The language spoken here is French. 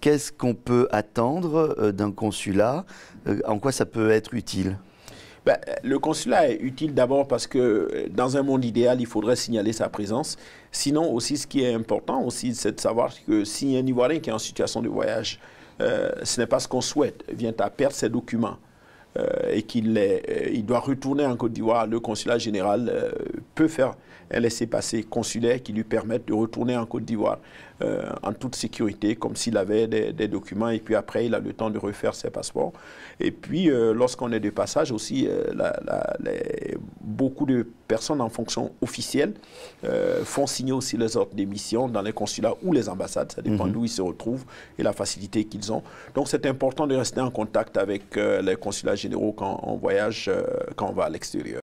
Qu'est-ce qu'on peut attendre euh, d'un consulat euh, En quoi ça peut être utile ben, le consulat est utile d'abord parce que euh, dans un monde idéal, il faudrait signaler sa présence. Sinon aussi, ce qui est important aussi, c'est de savoir que si un Ivoirien qui est en situation de voyage, ce n'est pas ce qu'on souhaite, vient à perdre ses documents. et qu'il doit retourner en Côte d'Ivoire, le consulat général peut faire un laissez-passer consulaire qui lui permette de retourner en Côte d'Ivoire euh, en toute sécurité, comme s'il avait des, documents. Et puis après, il a le temps de refaire ses passeports. Et puis, euh, lorsqu'on est de passage aussi, euh, beaucoup de personnes en fonction officielle font signer aussi les ordres d'émission dans les consulats ou les ambassades. Ça dépend mhm. d'où ils se retrouvent et la facilité qu'ils ont. Donc, c'est important de rester en contact avec les consulats généraux quand on voyage, quand on va à l'extérieur.